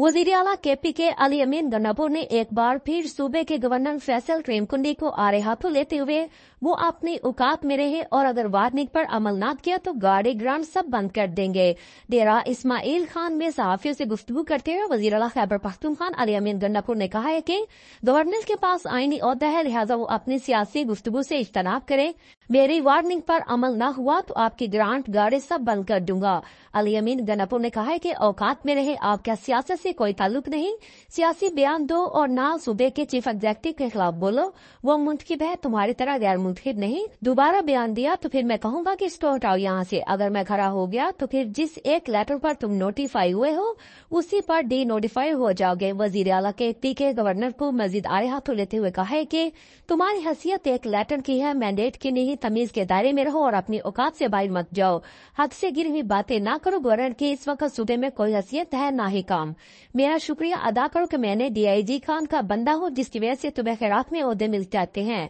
वजीर अला के पी के अली अमीन गन्नापुर ने एक बार फिर सूबे के गवर्नर फैसल रेमकुंडी को आरे हाथों लेते हुए वो अपनी औकात में रहे और अगर वार्निंग पर अमल न किया तो गाड़ी ग्राउंड सब बंद कर देंगे डेरा इस्माइल खान में सहाफियों से गुफ्तू करते हुए वजीर अला खैबर खान अली अमीन गन्नापुर ने कहा है कि गवर्नर के पास आईनी अहदा है लिहाजा वो अपनी सियासी गुफ्तु से इज्तनाब करे मेरी वार्निंग पर अमल न हुआ तो आपकी ग्रांट गाड़ी सब बंद कर दूंगा अली अमीन गन्नापुर ने कहा है कि औकात में रहे आपका सियासत से से कोई ताल्लुक नहीं सियासी बयान दो और न सूबे के चीफ एग्जेक्टिव के खिलाफ बोलो वो मुंतखब है तुम्हारी तरह गैर मुंतखब नहीं दोबारा बयान दिया तो फिर मैं कहूंगा कि इसको हटाओ यहाँ से अगर मैं खड़ा हो गया तो फिर जिस एक लेटर पर तुम नोटिफाई हुए हो उसी पर डी नोटिफाई हो जाओगे वजीर अला के पी के गवर्नर को मजीद आए हाथों लेते हुए कहा है कि तुम्हारी हैसियत एक लेटर की है मैंडेट की नहीं तमीज के दायरे में रहो और अपनी औकात से बाहर मत जाओ हद से गिरी हुई बातें ना करो गवर्नर की इस वक्त सूबे में कोई हैसियत है ना ही काम मेरा शुक्रिया अदा करो कि मैंने डीआईजी खान का बंदा हूँ जिसकी वजह से तुम्हें खैरात में अहदे मिल जाते हैं